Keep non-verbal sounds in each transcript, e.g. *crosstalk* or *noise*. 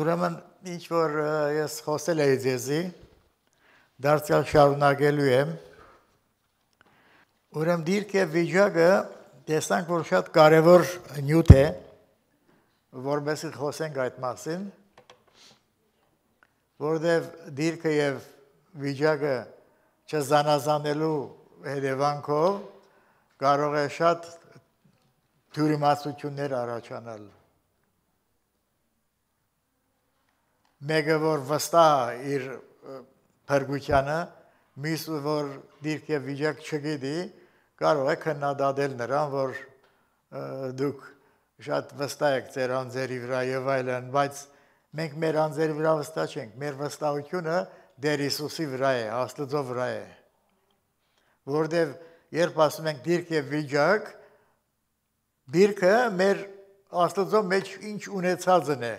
Ուրեմն ինչ որ ես խոսել եի ձեզի, դարձյալ շարունակելու եմ։ Ուրեմն դիրքը վիճակը տեսանք, որ շատ կարևոր նյութ է, որովհետև խոսենք այդ մասին, որտեղ դիրքը եւ վիճակը չզանազանելու հետևանքով կարող է շատ թյուրիմացություններ առաջանալ։ մեկը որ վստահ իր փրկությանը, միսը որ դիրք եւ վիճակ չգիտի, կարող է քննադատել նրան, որ դուք շատ վստահ եք ձեր անձերի վրա եւ այլն, բայց մենք մեր անձերի վրա վստահ չենք, մեր վստահությունը դեր Հիսուսի վրա է, Աստծո վրա է։ Որտեւ երբ ասում ենք դիրք եւ վիճակ, դիրքը մեր Աստծո մեջ ինչ ունեցածն է,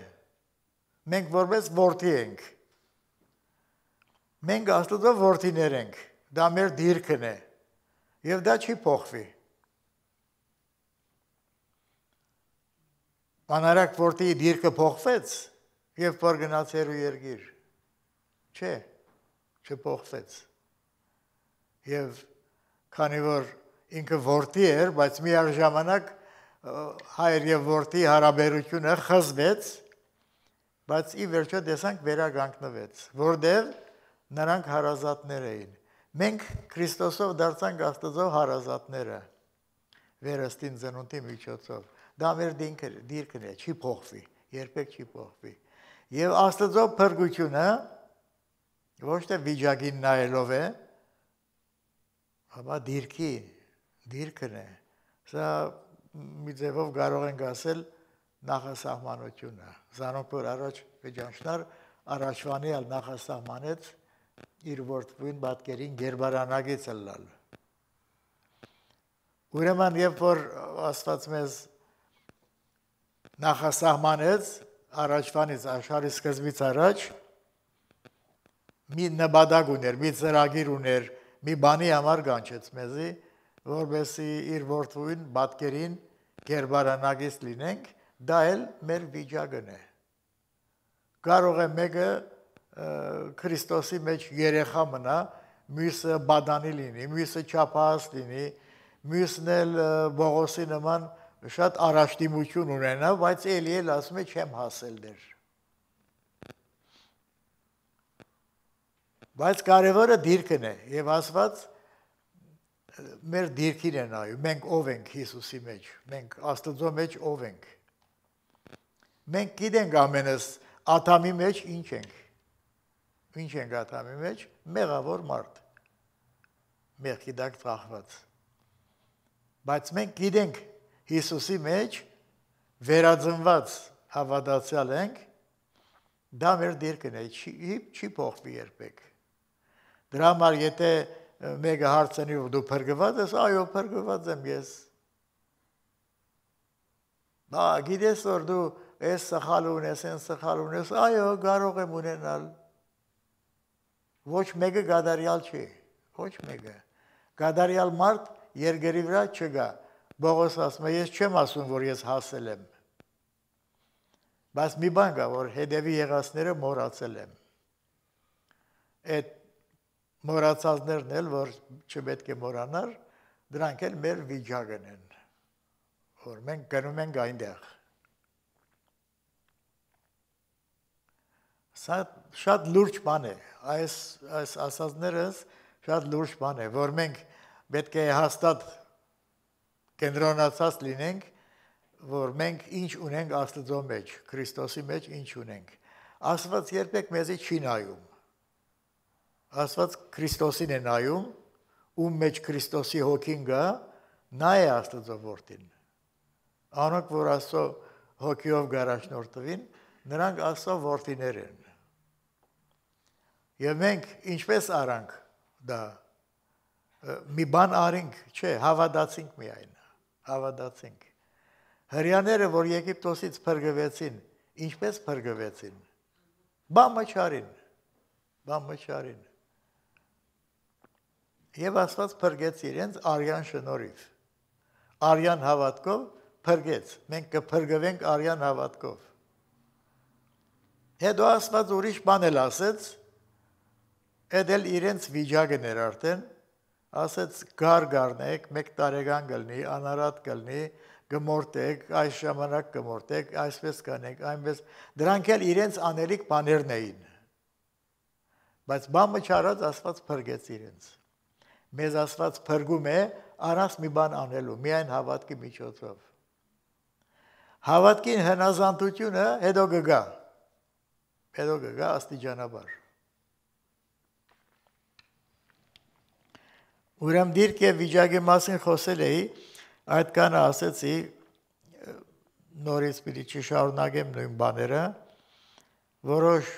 Մենք որպես ворթի ենք։ Մենք Աստծո ворթիներ ենք։ Դա մեր դիրքն է։ Եվ դա չի փոխվի։ Մանարակ ворթի դիրքը փոխվեց եւ որ գնաց երու երգիր։ Չէ, չփոխվեց։ Եվ քանի որ ինքը ворթի էր, բայց միաժամանակ հայր եւ ворթի հարաբերությունը խզվեց բայց ի վերջո տեսանք դե վերագանքնվեց, որտեղ նրանք հարազատներ էին։ Մենք Քրիստոսով դարձանք Աստծո հարազատները վերստին ծնունդի միջոցով։ Դա մեր դինքը դիրքն է, չի փոխվի, երբեք չի փոխվի։ Եվ Աստծո փրկությունը ոչ թե վիճակին նայելով է, ապա դիրքի, դիրքն է։ Սա մի ձևով կարող ենք ասել, որ նախասահմանությունը։ Զանոպոր առաջ վիճանշնար առաջվանի ալ նախասահմանեց իր որդվույն բատկերին գերբարանագից լալ։ Ուրեմն, երբ որ աստված մեզ նախասահմանեց առաջվանից, աշխարի սկզբից առաջ, մի նպատակ ուներ, մի ծրագիր ուներ, մի բանի համար կանչեց մեզի, որբեսի իր որդվույն բատկերին գերբարանագից լինենք, Դա էլ մեր վիճակն է։ Կարող է մեկը Քրիստոսի մեջ երեխա մնա, մյուսը բադանի լինի, մյուսը չափահաս լինի, մյուսն էլ Բողոսի նման շատ առաջդիմություն ունենա, բայց ելի էլ ասում է չեմ հասել դեր։ Բայց կարևորը դիրքն է եւ ասված մեր դիրքին է նայում։ Մենք ով ենք Հիսուսի մեջ, մենք Աստծո մեջ ով ենք։ Մենք գիտենք ամենս աթամի մեջ ինչ ենք։ Ինչ ենք աթամի մեջ, մեղավոր մարդ։ Մեղքի դակ ծախված։ Բայց մենք գիտենք Հիսուսի մեջ վերածնված հավատացյալ ենք, դա մեր դիրքն է, չի, չի փոխվի երբեք։ Դրա համար եթե մեկը հարցնի, որ դու փրկված ես, այո, փրկված եմ ես։ Բա գիտես որ դու այս սխալ ունես, այն սխալ ունես, այո, կարող եմ ունենալ։ Ոչ մեկը գադարյալ չի, ոչ մեկը։ Գադարյալ մարդ երգերի վրա չգա։ Բողոս ասում է, ես չեմ ասում, որ ես հասել եմ։ Բայց մի բան կա, որ հետևի եղածները մոռացել եմ։ Այդ մոռացածներն էլ, որ չպետք է մոռանար, դրանք էլ մեր վիճակն են, որ մենք գնում ենք այնտեղ։ են Սա շատ լուրջ բան է։ Այս այս ասածներս շատ լուրջ բան է, որ մենք պետք է հաստատ կենտրոնացած լինենք, որ մենք ինչ ունենք Աստծո մեջ, Քրիստոսի մեջ ինչ ունենք։ Աստված երբեք մեզի չի նայում։ Աստված Քրիստոսին է նայում, ում մեջ Քրիստոսի հոգին գա, նա է Աստծո որդին։ Անոնք, որ Աստծո հոգիով գարաշնորթվին, նրանք Աստծո որդիներ են։ Եվ մենք ինչպես արանք դա մի բան արենք, չէ, հավատացինք միայն, հավատացինք։ Հрьяները, որ Եգիպտոսից փրկվեցին, ինչպես փրկվեցին։ Բամը չարին, բամը չարին։ Եվ Աստված փրկեց իրենց արյան շնորհիվ։ Արյան հավատքով փրկեց։ Մենք կփրկվենք արյան հավատքով։ Հետո Աստված ուրիշ բան էլ ասեց, Էդ էլ իրենց վիճակն էր արդեն, ասեց գար գարնեք, մեկ տարեկան կլնի, անարատ կլնի, գմորտեք, այս ժամանակ գմորտեք, այսպես կանեք, այնպես։ Դրանք էլ իրենց անելիք բաներն էին։ Բայց բամը չարած ասված փրկեց իրենց։ Մեզ ասված փրկում է առանց մի բան անելու, միայն հավատքի միջոցով։ Հավատքին հնազանդությունը հետո կգա։ Հետո կգա աստիճանաբար։ Ուրեմն դիրք եւ վիճակի մասին խոսել էի, այդ կանը ասեցի նորից պիտի չշարունակեմ նույն բաները, որոշ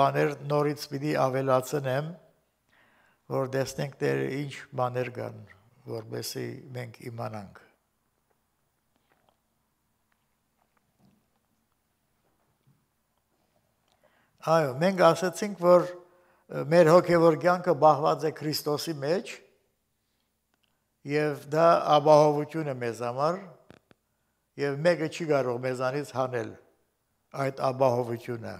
բաներ նորից պիտի ավելացնեմ, որ դեսնենք դեր ինչ բաներ կան, որովհետեւ մենք իմանանք։ Այո, մենք ասացինք, որ մեր հոգևոր կյանքը բաղված է Քրիստոսի մեջ, Եվ դա ապահովություն է մեզ համար, եւ մեկը չի կարող մեզանից հանել այդ ապահովությունը։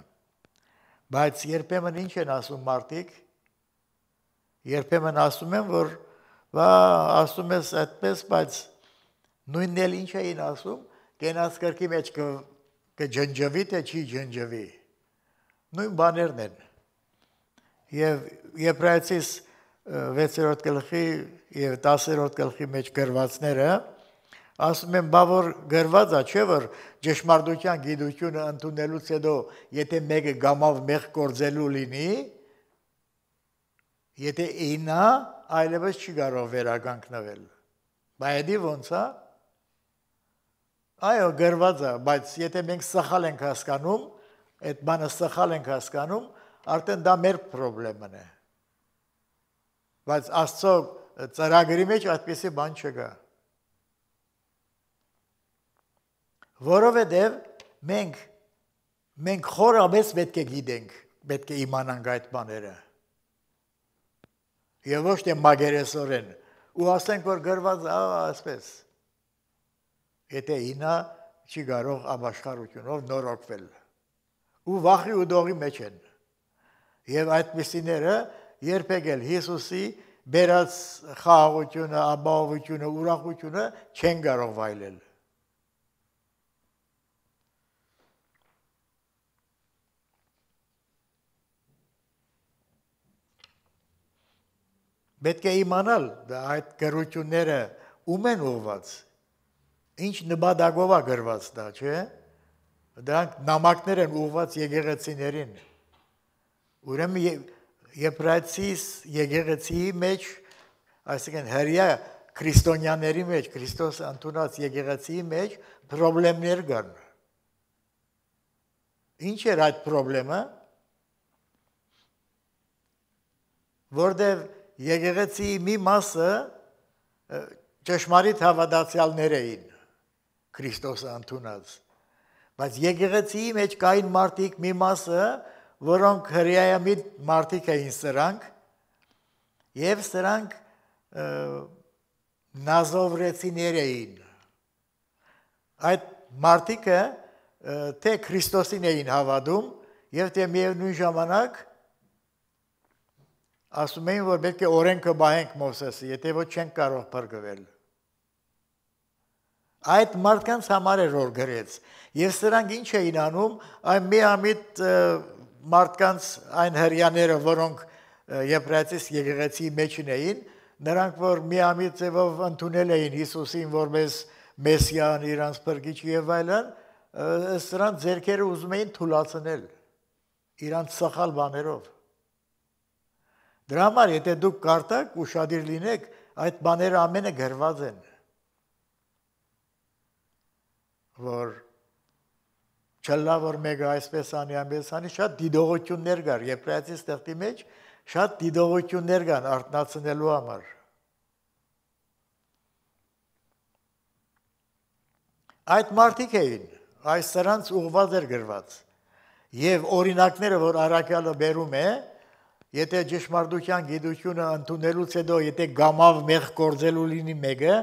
Բայց երբեմն ինչ են ասում մարդիկ, երբեմն ասում են, որ վա ասում ես այդպես, բայց նույնն էլ ինչ էին ասում, կենաց կրկի մեջ կջնջվի, թե չի ջնջվի։ Նույն բաներն են։ Եվ եբրայցից 6-րդ գլխի եւ 10-րդ գլխի մեջ գրվածները ասում են բա որ գրված է չէ որ ճշմարտության գիտությունը ընդունելուց հետո եթե մեկը գամավ մեղ կործելու լինի եթե ինա այլևս չի կարող վերականգնվել բայ դի ոնց է այո գրված է բայց եթե մենք սխալ ենք հասկանում այդ բանը սխալ ենք հասկանում արդեն դա մեր խնդրեմն է Բայց Աստծո ծրագրի մեջ այդպեսի բան չկա։ Որովհետև մենք մենք խորապես պետք է գիտենք, պետք է իմանանք այդ բաները։ Եվ ոչ թե մագերեսորեն ու ասենք որ գրված է այսպես։ Եթե ինա չի կարող աբաշխարությունով նորոգվել։ Ու վախի ու դողի մեջ են։ Եվ այդ միսիները երբեք էլ Հիսուսի բերած խաղաղությունը, ապահովությունը, ուրախությունը չեն կարող վայելել։ Պետք է իմանալ դա այդ գրությունները ում են ուղված։ Ինչ նպատակով է գրված դա, չէ՞։ Դրանք նամակներ են ուղված եկեղեցիներին։ Ուրեմն Եբրայցիս եկեղեցիի մեջ, այսինքն հрья քրիստոնյաների մեջ, Քրիստոս ընդունած եկեղեցիի մեջ խնդիրներ կան։ Ինչ էր այդ խնդրը։ Որտեւ եկեղեցիի մի մասը ճշմարիտ հավատացյալներ էին Քրիստոս ընդունած։ Բայց եկեղեցիի մեջ կային մարդիկ մի մասը, որոնք հրեայամիտ մարդիկ էին սրանք, եւ սրանք նազովրեցիներ էին։ Այդ մարդիկը թե Քրիստոսին էին հավատում եւ թե միևնույն ժամանակ ասում էին, որ պետք է օրենքը բահենք Մովսեսի, եթե ոչ չեն կարող բարգվել։ Այդ մարդկանց համար էր որ գրեց։ Եվ սրանք ինչ էին անում, այ մի ամիտ և, մարդկանց այն հрьяները, որոնք Եբրայեցիս եկեղեցի մեջին էին, նրանք որ միամիտ ձևով ընդունել էին Հիսուսին որպես մեսիան, իրանց բրգիչ եւ այլն, սրանց зерքերը ուզում էին թուլացնել իրանց սխալ բաներով։ Դրա համար եթե դուք կարտակ ուրشادիր լինեք, այդ բաները ամենը գրված են որ չլա որ մեկը այսպես անի, ամենս անի, շատ դիդողություններ կար, եբրայացի ստեղծի մեջ շատ դիդողություններ կան արտնացնելու համար։ Այդ մարդիկ էին, այս սրանց ուղված էր գրված։ Եվ օրինակները, որ Արաքյալը բերում է, Եթե ճշմարտության գիտությունը ընդունելուց հետո, եթե գամավ մեղ կործելու լինի մեկը,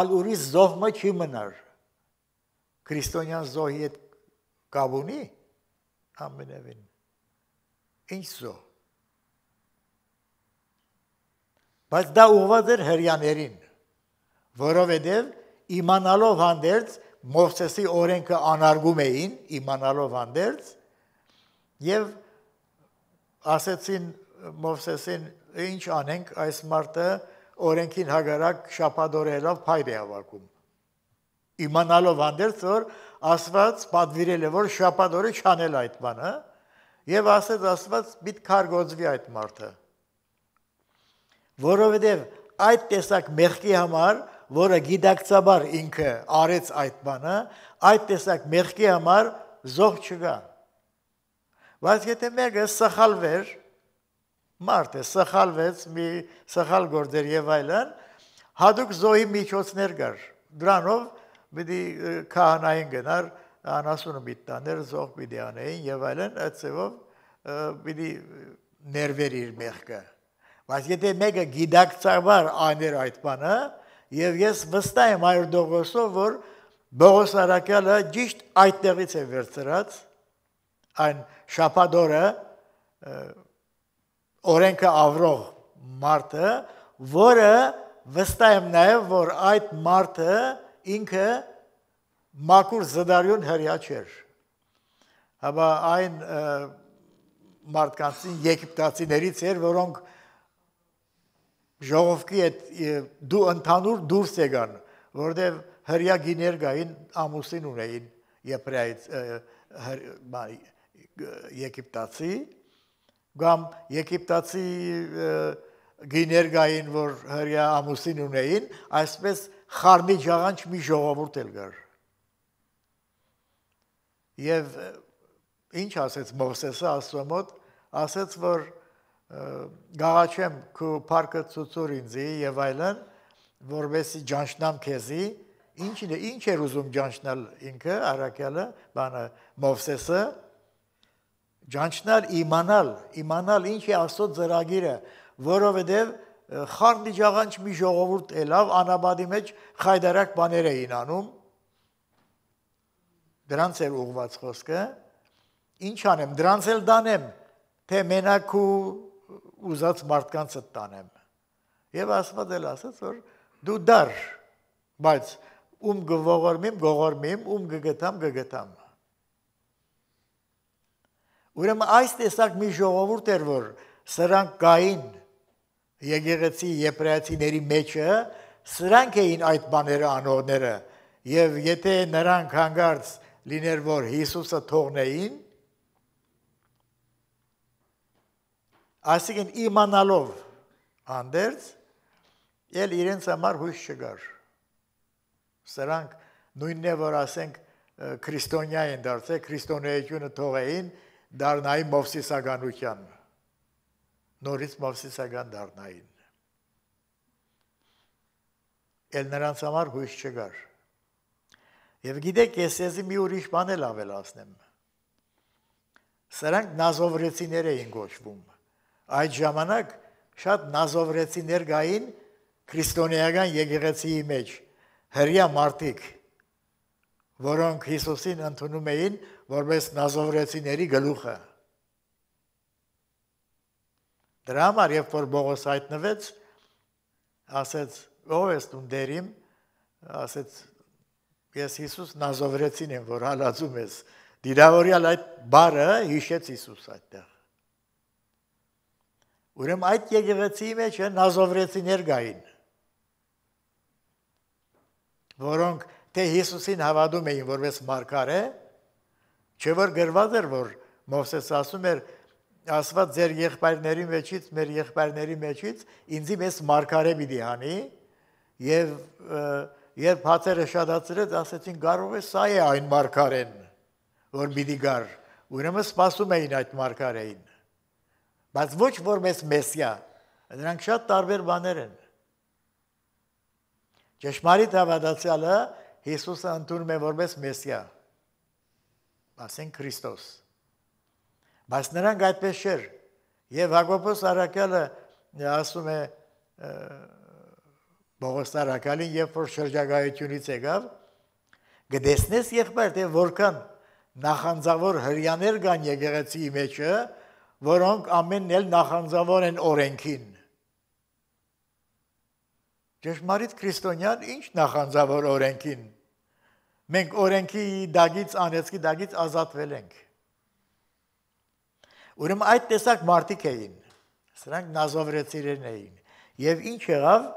ալ ուրիշ զոհը չի մնար։ Քրիստոնյան զոհի հետ կապ ունի ամենևին։ Ինչո՞։ Բայց դա ուղղված էր հрьяաներին, որովհետև իմանալով հանդերձ Մովսեսի օրենքը անարգում էին, իմանալով հանդերձ, եւ ասեցին Մովսեսին, ինչ անենք այս մարդը օրենքին հագարակ շապադորելով փայր է ավակում։ Իմանալով հանդերձ, որ Աստված պատվիրել է, որ շաբաթ օրը չանել այդ բանը, հա։ եւ ասեց Աստված՝ պիտի քարգոծվի այդ մարդը։ Որովհետեւ այդ տեսակ մեղքի համար, որը գիտակցաբար ինքը արեց այդ բանը, այդ տեսակ մեղքի համար զոհ չկա։ Բայց եթե մեկը սխալվեր, մարդը սխալվեց, մի սխալ գործեր եւ այլն, հadoop զոհի միջոցներ կար։ Դրանով պիտի քահանային գնար անասունը միտաներ զող պիտի անեին եւ այլն այդ ծևով պիտի ներվեր իր մեղքը բայց եթե մեկը գիտակցաբար աներ այդ բանը եւ ես վստահ եմ այր դողոսով որ Բողոս Արաքյալը ճիշտ այդտեղից է վերցրած այն շապադորը օրենքը ավրող մարդը, որը վստահ եմ նաև, որ այդ մարդը ինքը մակուր զդարյուն հрья չէր։ Հաբա այն մարդկանցին եգիպտացիներից էր, որոնք ժողովքի այդ դու ընդհանուր դուրս եկան, որտեղ հрья գիներ գային ամուսին ունեին Եփրայից եգիպտացի կամ եգիպտացի գիներ գային, որ հрья ամուսին ունեին, այսպես խարմի ջաղանչ մի ժողովուրդ էլ գար։ Եվ ինչ ասեց Մովսեսը Աստծոմոտ, ասեց, որ գաղաչեմ քու парքը ծուցուր ինձի եւ այլն, որովհետեւ ջանչնամ քեզի, ինչ ինչ էր ուզում ջանչնալ ինքը Արաքյալը, բանը Մովսեսը, ջանչնալ իմանալ, իմանալ ինչ է Աստծո ծրագիրը, որովհետև խարդիջաղանջ մի ժողովուրդ ելավ, անաբադի մեջ խայդարակ բաներ էին անում, դրանց էր ուղված խոսկը, ինչ անեմ, դրանց էլ դանեմ, թե մենակ ու ուզած մարդկանցը տանեմ։ Եվ ասված էլ ասաց, որ դու դար, բայց ում գողորմիմ, գողորմիմ, ում գգտամ, գգտամ։ Ուրեմն այս տեսակ մի ժողովուրդ էր, որ սրանք գային եկեղեցի եբրայացիների մեջը սրանք էին այդ բաները անողները եւ եթե նրանք հանգարց լիներ որ Հիսուսը թողնեին ասիկին իմանալով անդերց ել իրենց համար հույս չգար սրանք նույնն է որ ասենք քրիստոնյա են դարձել քրիստոնեությունը թողեին դառնային մովսիսականության նորից մովսիսական դառնային։ Էլ նրանց համար հույս չկար։ Եվ գիտեք, ես եզի մի ուրիշ բան էլ ավելացնեմ։ Սրանք նազովրեցիներ էին գոչվում։ Այդ ժամանակ շատ նազովրեցիներ գային քրիստոնեական եկեղեցիի մեջ հрья մարդիկ, որոնք Հիսուսին ընդունում էին որպես նազովրեցիների գլուխը։ Դրա համար երբ որ Բողոս հայտնվեց, ասեց. «Ո՞վ ես դու դերիմ»։ Ասեց. «Ես Հիսուս Նազովրեցին եմ, որ հալածում ես»։ Դիրավորյալ այդ բառը հիշեց Հիսուս այդտեղ։ Ուրեմն այդ եկեղեցիի մեջ Նազովրեցիներ գային, որոնք թե Հիսուսին հավատում էին որպես մարգարե, չէ որ գրված էր որ Մովսես ասում էր, որ ասված ձեր եղբայրների մեջից, մեր եղբայրների մեջից ինձի մեծ մարգարե պիտի անի եւ երբ հացերը շատացրեց, ասեցին կարող է սա է այն մարգարեն, որ պիտի գար։ Ուրեմն սպասում էին այդ մարգարեին։ Բայց ոչ որ մեծ մեսիա, նրանք շատ տարբեր բաներ են։ Ճշմարիտ հավատացյալը Հիսուսը ընդունում է որպես մեսիա, ասենք Քրիստոս։ Բայց նրանք այդպես չէր։ Եվ Հակոբոս Արաքյալը ասում է Բողոս Արաքյալին, երբ որ շրջագայությունից եկավ, գտեսնես եղբայր, թե որքան նախանձավոր հрьяներ կան եկեղեցիի մեջը, որոնք ամենն էլ նախանձավոր են օրենքին։ Ճշմարիտ քրիստոնյան ինչ նախանձավոր օրենքին։ Մենք օրենքի դագից, անեծքի դագից ազատվել ենք։ Ուրեմն այդ տեսակ մարդիկ էին։ Սրանք նազովրեցիրեն էին։ Եվ ինչ եղավ,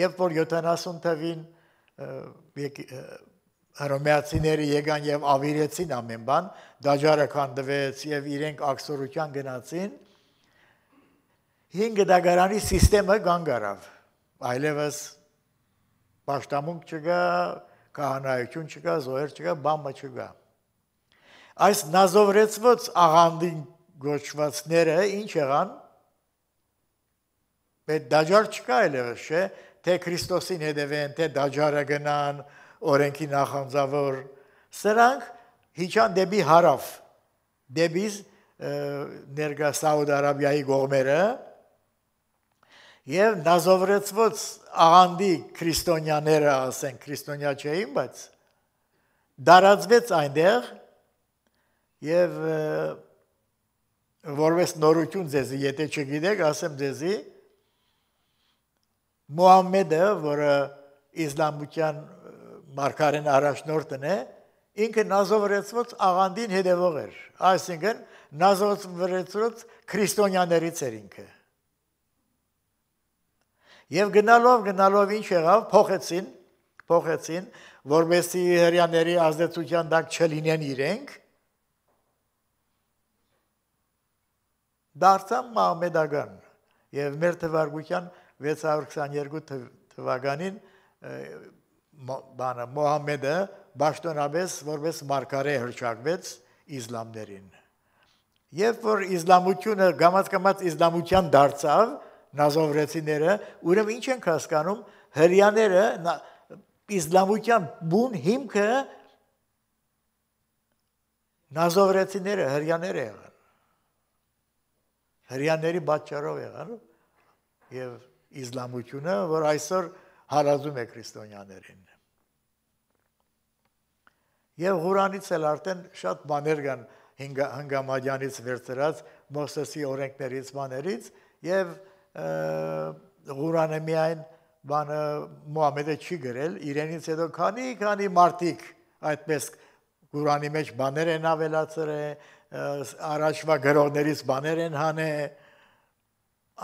երբ որ 70 թվին հռոմեացիները եկան եւ ավիրեցին ամեն բան, դաջարը քանդվեց եւ իրենք աքսորության գնացին, հինգ դագարանի համակարգը գանգարավ։ Այլևս պաշտամունք չկա, քահանայություն չկա, զոհեր չկա, բամը չկա։ չկա Այս նազովրեցված աղանդին գոչվածները ինչ եղան։ Պետ դաջար չկա այլևս, չէ՞, թե Քրիստոսին հետևեն, թե դաջարը գնան, օրենքի նախանձավոր։ Սրանք հիչան դեպի հարավ, դեպի ներկա Սաուդ Արաբիայի գողմերը եւ նազովրեցված աղանդի քրիստոնյաները, ասենք, քրիստոնյա չէին, բայց դարածվեց այնտեղ եւ որպես նորություն ձեզի, եթե չգիտեք, ասեմ ձեզի Մուհամմեդը, որը իսլամության մարգարեն առաջնորդն է, ինքը նազովրեցված աղանդին հետևող էր։ Այսինքն նազովրեցված քրիստոնյաներից էր ինքը։ Եվ գնալով, գնալով ինչ եղավ, փոխեցին, փոխեցին, որովհետեւ հрьяաների ազդեցության տակ չլինեն իրենք դարձան մահմեդական եւ մեր թվարկության 622 թվականին բանը Մոհամեդը ճշտոնաբես որպես մարգարե հրճակվեց իսլամներին երբ որ իսլամությունը գամած-գամած իսլամության դարձավ նազովրեցիները ուրեմն ինչ են հասկանում հрьяները իսլամության բուն հիմքը նազովրեցիները հрьяները եղան հрьяների պատճառով եղան եւ իսլամությունը, որ այսօր հարազում է քրիստոնյաներին։ Եվ Ղուրանից էլ արդեն շատ բաներ կան հնգամադյանից վերծրած Մոսեսի օրենքներից բաներից եւ Ղուրանը միայն բանը Մուհամեդը չի գրել, իրենից հետո քանի քանի մարդիկ այդպես Ղուրանի մեջ բաներ են ավելացրել, առաջվա գրողներից բաներ են հանե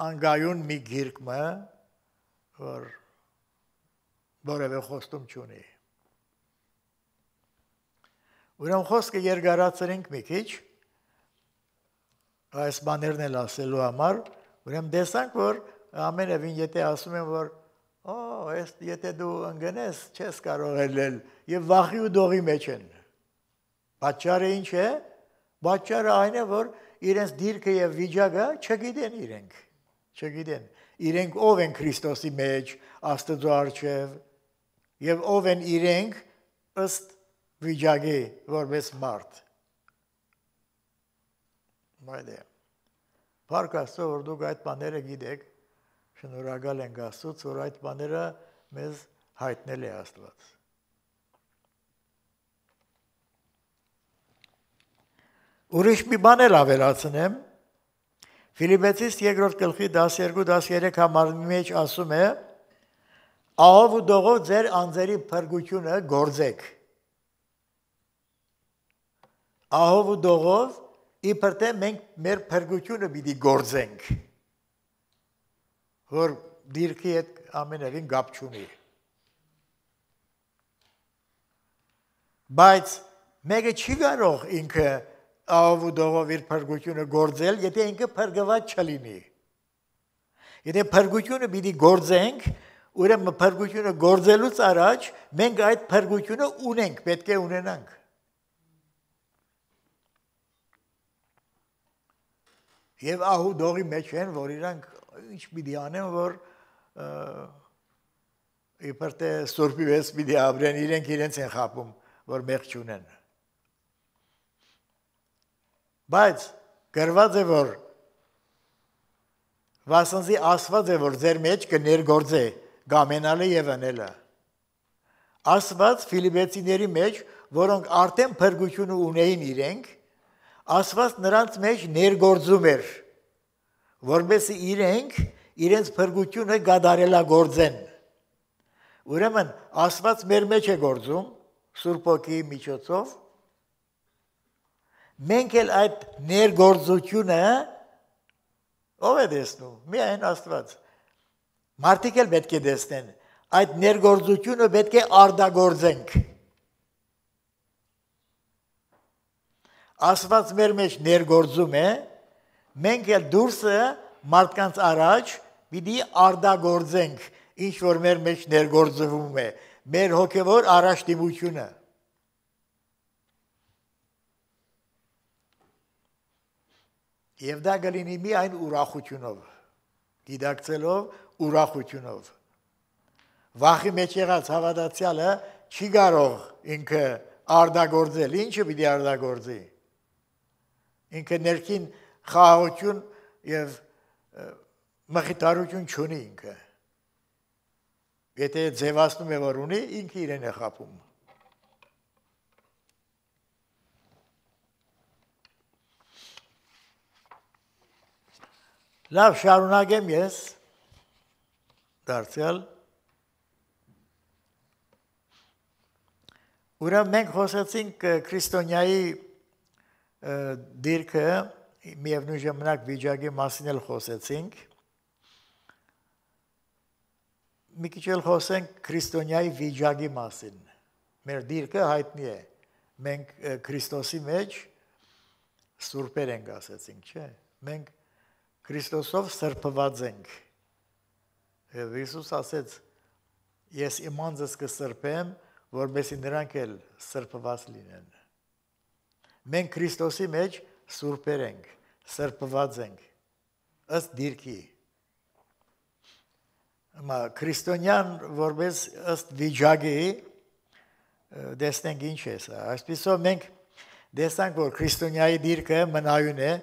անգայուն մի գիրկմը որ որևէ խոստում չունի ուրեմն խոսքը երկարացրենք մի քիչ այս բաներն էլ ասելու համար ուրեմն տեսանք որ ամենևին եթե ասում են որ օ այս եթե դու ընկնես չես կարող ելնել եւ վախի ու դողի մեջ են պատճառը ինչ է Բաճարը այն է, որ իրենց դիրքը եւ վիճակը չգիտեն իրենք։ Չգիտեն։ Իրենք ով են Քրիստոսի մեջ, Աստծո արչեւ եւ ով են իրենք ըստ վիճակի որպես մարդ։ Բայց Փառք Աստծո, որ դուք այդ բաները գիտեք, շնորհակալ ենք Աստծո, որ այդ բաները մեզ հայտնել է Աստված։ Ուրիշ մի բան էլ ավելացնեմ։ Ֆիլիպեցիս 2-րդ գլխի 12-13 համարի մեջ ասում է. Ահով ու դողով ձեր անձերի փրկությունը գործեք։ Ահով ու դողով իբր թե մենք մեր փրկությունը պիտի գործենք։ Որ դիրքի հետ ամենևին գապ չունի։ Բայց մեկը չի կարող ինքը ավուդով իր փրկությունը գործել, եթե ինքը փրկված չլինի։ Եթե փրկությունը պիտի գործենք, ուրեմն փրկությունը գործելուց առաջ մենք այդ փրկությունը ունենք, պետք է ունենանք։ Եվ ահու դողի մեջ են, որ իրանք ինչ պիտի անեն, որ իբր թե սուրբի վես պիտի ապրեն, իրենք իրենց են խապում, որ մեղք չունեն։ Բայց գրված է որ Վասնզի Աստված է որ ձեր մեջ կներգործե գամենալը եւ անելը։ Աստված ֆիլիպեցիների մեջ, որոնք արդեն փրկություն ունեին իրենք, Աստված նրանց մեջ ներգործում էր, որովհետեւ իրենք իրենց փրկությունը գադարելա գործեն։ Ուրեմն Աստված մեր մեջ է գործում Սուրբ ոգի միջոցով Մենք էլ այդ ներգործությունը ով է դեսնում։ Միայն Աստված։ Մարդիկ էլ պետք է դեսնեն։ Այդ ներգործությունը պետք է արդագործենք։ Աստված մեր մեջ ներգործում է, մենք էլ դուրսը մարդկանց առաջ պիտի արդագործենք, ինչ որ մեր մեջ ներգործվում է, մեր հոգևոր առաջտիմությունը։ Եվ դա գլինի միայն ուրախությունով, դիդակցելով ուրախությունով։ Վախի մեջ եղած հավատացյալը չի կարող ինքը արդագործել, ինչը պիտի արդագործի։ Ինքը ներքին խաղաղություն եւ մխիթարություն չունի ինքը։ Եթե ձևացնում է որ ունի, ինքը իրեն է խապում։ Լավ շարունակեմ ես դարձյալ Ուրեմն մենք խոսեցինք քրիստոնյայի դիրքը միևնույն ժամանակ վիճակի մասին էլ խոսեցինք։ Մի քիչ էլ խոսենք քրիստոնյայի վիճակի մասին։ Մեր դիրքը հայտնի է։ Մենք Քրիստոսի մեջ սուրբեր ենք ասեցինք, չէ՞։ Մենք Քրիստոսով սրբված ենք։ Եվ Հիսուս ասեց. Ես իմ անձս կսրբեմ, որովհետև նրանք էլ սրբված լինեն։ Մենք Քրիստոսի մեջ սուրբեր ենք, սրբված ենք ըստ դիրքի։ Հիմա քրիստոնյան որպես ըստ վիճակի դեսնենք ինչ է սա։ Այսպեսով մենք դեսանք, որ քրիստոնյայի դիրքը մնայուն է,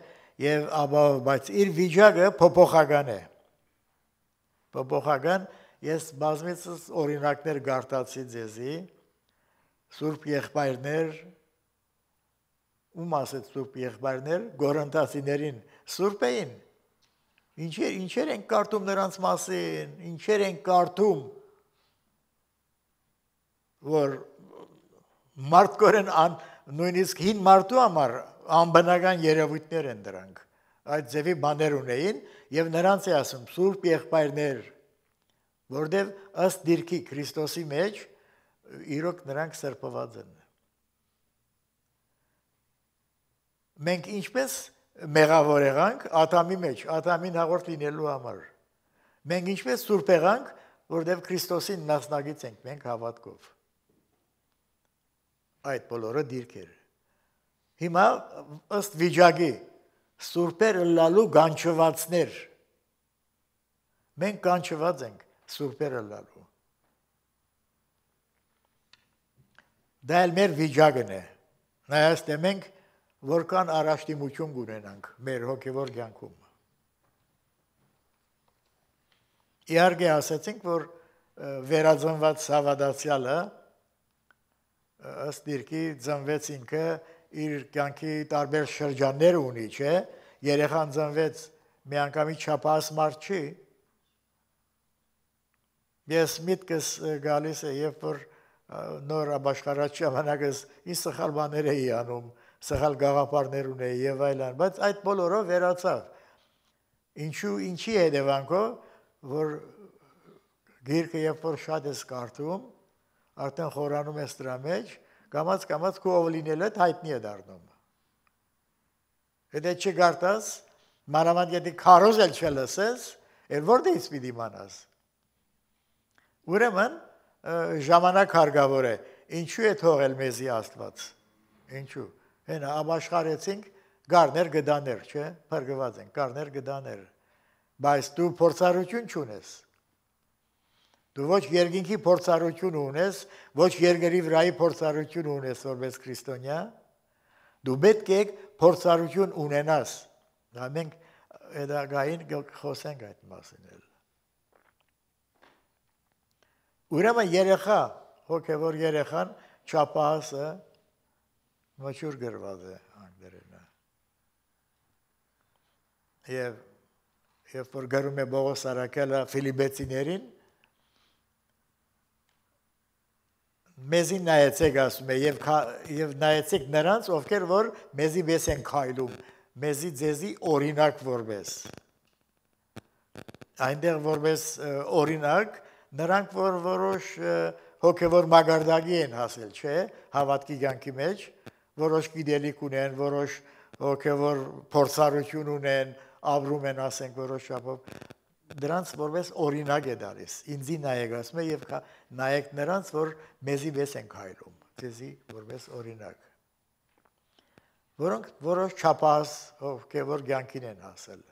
եւ ապահով, բայց իր վիճակը փոփոխական է։ Փոփոխական ես բազմիցս օրինակներ գարտացի ձեզի Սուրբ եղբայրներ ում ասեց Սուրբ եղբայրներ գորընտասիներին Սուրբ էին Ինչեր ինչեր են կարդում նրանց մասին, ինչեր են կարդում որ մարդկորեն ան նույնիսկ հին մարդու համար անբնական երևույթներ են դրանք։ Այդ ձևի բաներ ունեին եւ նրանց է ասում սուրբ եղբայրներ, որտեւ ըստ դիրքի Քրիստոսի մեջ իրոք նրանք սրբված են։ Մենք ինչպես մեղավոր եղանք ատամի մեջ, ատամին հաղորդ լինելու համար։ Մենք ինչպես սուրբ եղանք, որտեղ Քրիստոսին մասնագից ենք մենք հավատքով։ Այդ բոլորը դիրքեր են։ Հիմա ըստ վիճակի սուրբերը լալու գանչվածներ։ Մենք կանչված ենք սուրբերը լալու։ Դա էլ մեր վիճակն է։ Նայած թե մենք որքան առաջտիմություն ունենանք մեր հոգևոր կյանքում։ Իհարկե ասացինք, որ վերածնված հավատացյալը ըստ դիրքի ծնվեց ինքը իր կյանքի տարբեր շրջաններ ունի, չէ՞։ Երեխան ծնվեց միանգամից չափահաս մարդ չի։ Ես միտքս գալիս է, երբ որ նոր աշխարհաց ժամանակս ինձ սխալ բաներ էի անում, սխալ գաղափարներ ունեի եւ այլն, բայց այդ բոլորը վերացավ։ Ինչու, ինչի հետևանքով որ գիրքը երբ որ շատ ես կարդում, արդեն խորանում ես դրա մեջ, կամած կամած քո ով լինելը հայտնի է դառնում։ Եթե չգարտաս, մանավանդ եթե քարոզ էլ չլսես, ել որտե՞ս պիտի իմանաս։ Ուրեմն ժամանակ հարգավոր է։ Ինչու է թողել մեզի Աստված։ Ինչու։ Հենա ամաշխարեցինք գարներ գդաներ, չէ՞։ Փրկված են, գարներ գդաներ։ Բայց դու փորձառություն չունես։ Դու ոչ երկինքի փորձառություն ունես, ոչ երկրի վրայի փորձառություն ունես որպես քրիստոնյա։ Դու պետք է փորձառություն ունենաս։ Դա մենք հետագային խոսենք այդ մասին էլ։ Ուրեմն երեխա, հոգևոր երեխան չափահասը մաչուր գրված է անգլերենը։ Եվ երբ որ գրում է Բողոս Արաքելը ֆիլիպեցիներին, մեզի նայեցեք ասում է եւ եւ նայեցեք նրանց ովքեր որ մեզի վես են քայլում մեզի ձեզի օրինակ որպես այնտեղ որպես օրինակ նրանք որ որոշ հոգևոր մագարտակի են հասել, չէ, հավատքի ցանկի մեջ, որոշ գիտելիք ունեն, որոշ հոգևոր փորձառություն ունեն, ապրում են, ասենք, որոշ չափով դրանց որպես օրինակ է դարիս։ Ինձի նայեք, ասում է եւ հա, նայեք նրանց, որ մեզի վես են քայլում, քեզի որպես օրինակ։ Որոնք որոշ չափահաս ովքեր որ ցանկին են հասել։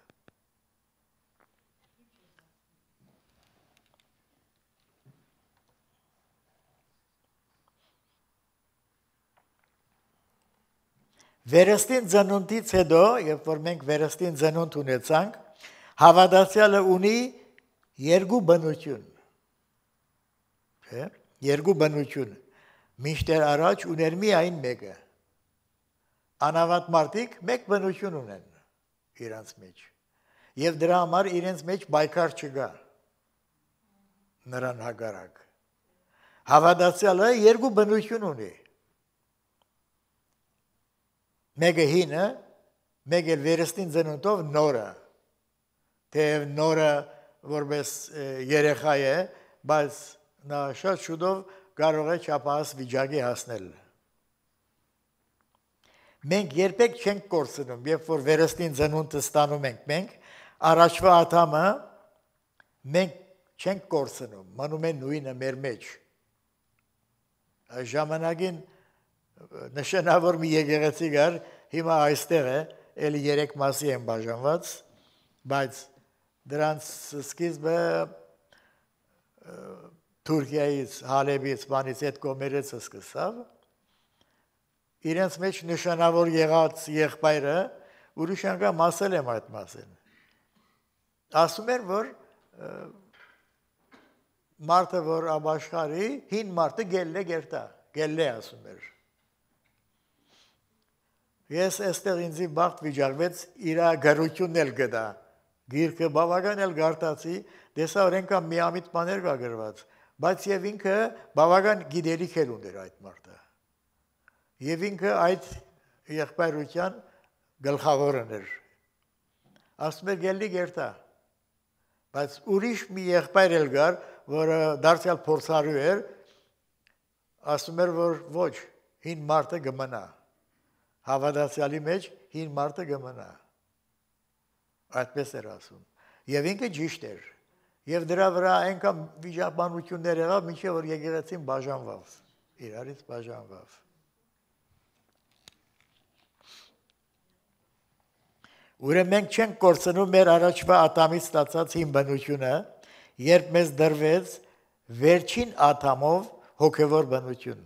Վերստին ծնունդից հետո, երբ որ մենք վերստին ծնունդ ունեցանք, Հավատացյալը ունի երկու բնություն։ Չէ՞։ Երկու բնություն։ Մինչդեռ առաջ ուներ միայն մեկը։ Անավատ մարդիկ մեկ բնություն ունեն իրանց մեջ։ Եվ դրա համար իրենց մեջ բայկար չկա նրան հակառակ։ Հավատացյալը երկու բնություն ունի։ Մեկը հինը, մեկը վերստին ծնունդով նորը թեև նորը որպես երեխա է, բայց նա շատ շուտով կարող է չափահաս վիճակի հասնել։ Մենք երբեք չենք կորցնում, երբ որ վերստին ծնունդը ստանում ենք մենք, առաջվա աթամը մենք չենք կորցնում, մնում է նույնը մեր մեջ։ Այս ժամանակին նշանավոր մի եկեղեցի գար, հիմա այստեղ է, էլի երեք մասի են բաժանված, բայց դրանց սկիզբը Թուրքիայից, Հալեբից, բանից այդ կոմերեցը սկսավ։ Իրենց մեջ նշանավոր եղած եղբայրը ուրիշ անգամ ասել եմ այդ մասին։ Ասում էր, որ մարդը, որ աբաշխարի, հին մարդը գելլե գերտա, գելլե ասում էր։ Ես այստեղ ինձի բախտ վիճարվեց իրա գրությունն էլ գտա Գիրքը բավական էլ գարտացի, դեսա օրենքա միամիտ բաներ կա գրված, բայց եւ ինքը բավական գիտելիք էլ ուներ այդ մարդը։ Եվ ինքը այդ եղբայրության գլխավորն էր։ Ասում էր գելի գերտա։ Բայց ուրիշ մի եղբայր էլ կար, որը դարձյալ փորձարու էր, ասում էր որ ոչ, հին մարդը գմնա։ Հավատացյալի մեջ հին մարդը գմնա։ Այդպես էր ասում։ Եվ ինքը ճիշտ էր։ Եվ դրա վրա այնքան վիճաբանություններ եղավ, մինչև որ եկեղեցին բաժանվավ, իրարից բաժանվավ։ Ուրեմն մենք չենք կորցնում մեր առաջվա ատամից ստացած հին բնությունը, երբ մեզ դրվեց վերջին աթամով հոգևոր բնություն։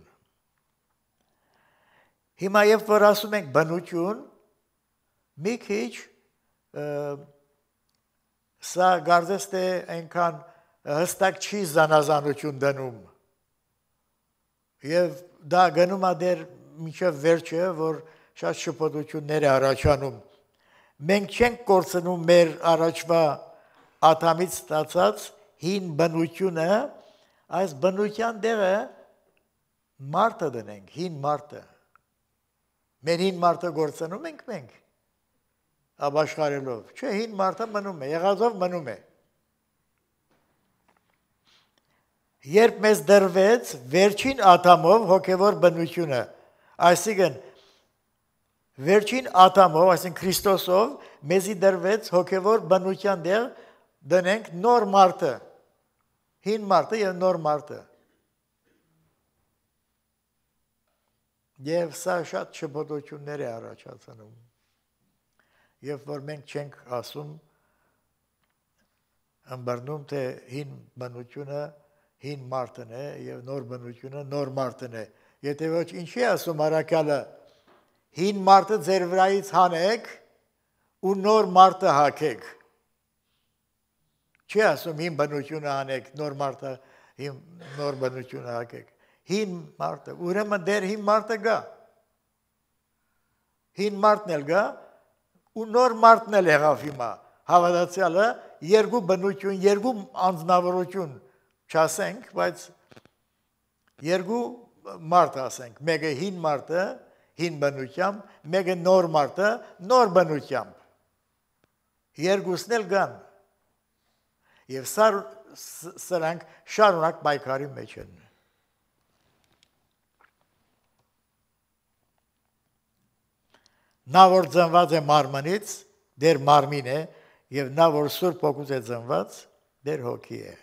Հիմա երբ որ ասում ենք բնություն, մի քիչ սա գարձես թե այնքան հստակ չի զանազանություն դնում եւ դա գնում է դեր միջև վերջը որ շատ շփոթություններ է առաջանում մենք չենք կորցնում մեր առաջվա աթամից ստացած հին բնությունը այս բնության դերը մարդը դնենք հին մարդը մեր հին մարդը գործանում ենք մենք ապաշխարելով։ Չէ, հին մարդը մնում է, եղածով մնում է։ Երբ մեզ դրվեց վերջին ատամով հոգևոր բնությունը, այսինքն վերջին ատամով, այսինքն Քրիստոսով մեզի դրվեց հոգևոր բնության դեղ դնենք նոր մարդը, հին մարդը եւ նոր մարդը։ Եվ սա շատ շփոթություններ է առաջացնում։ Եվ որ մենք չենք ասում ըմբռնում թե հին բնությունը հին մարդն է եւ նոր բնությունը նոր մարդն է։ Եթե ոչ ինչի ասում արակալը հին մարդը ձեր վրայից հանեք ու նոր մարդը հակեք։ Չի ասում հին բնությունը հանեք, նոր մարդը հին նոր բնությունը հակեք։ Հին մարդը, ուրեմն դեր հին մարդը գա։ Հին մարդն էլ գա, ու նոր մարդն էլ եղավ հիմա հավատացյալը երկու բնություն, երկու անձնավորություն չասենք, բայց երկու մարդ ասենք, մեկը հին մարդը, հին բնությամբ, մեկը նոր մարդը, նոր բնությամբ։ Երկուսն էլ կան։ Եվ սար, սրանք շարունակ պայքարի մեջ են։ Նա որ ծնված է մարմնից, դեր մարմին է, եւ նա որ սուրբ ոգուց է ծնված, դեր հոգի է։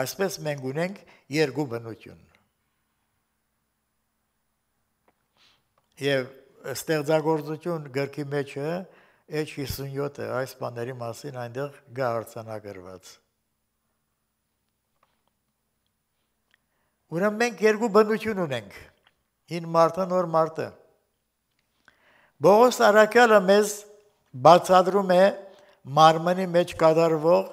Այսպես մենք ունենք երկու բնություն։ Եվ ստեղծագործություն գրքի մեջը H57-ը այս բաների մասին այնտեղ գա արցանագրված։ Ուրեմն մենք երկու բնություն ունենք։ Հին մարդը, նոր մարդը։ մարդ Բողոս Արաքյալը մեզ բացադրում է մարմնի մեջ կատարվող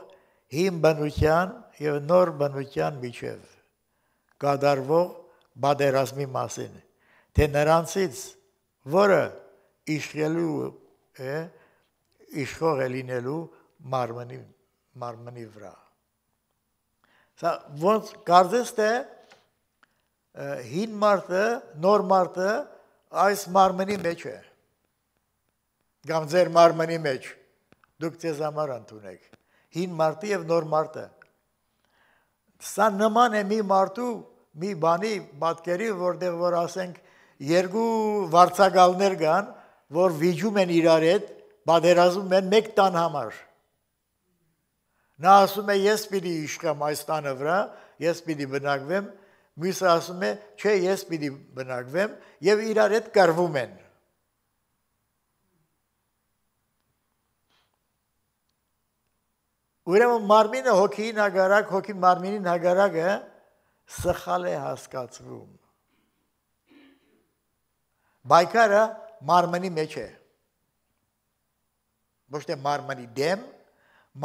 հին բնության եւ նոր բնության միջև կատարվող բادرազմի մասին թե նրանցից որը իշխելու է իշխող է լինելու մարմնի մարմնի վրա սա ոնց կարծես թե հին մարդը նոր մարդը այս մարմնի մեջ է կամ ձեր մարմնի մեջ դուք ձեզ համար ընդունեք հին մարտի եւ նոր մարտը սա նման է մի մարտու մի բանի պատկերի որտեղ որ ասենք երկու վարցակալներ կան որ վիճում են իրար հետ բادرազում են մեկ տան համար նա ասում է ես պիտի իշխեմ այս տանը վրա ես պիտի բնակվեմ մյուսը ասում է չէ ես պիտի բնակվեմ եւ իրար հետ կռվում են Ուրեմն մարմինը հոգի նագարակ, հոգի մարմինի նագարակը սխալ է հասկացվում։ Բայկարը մարմնի մեջ է։ Ոչ թե մարմնի դեմ,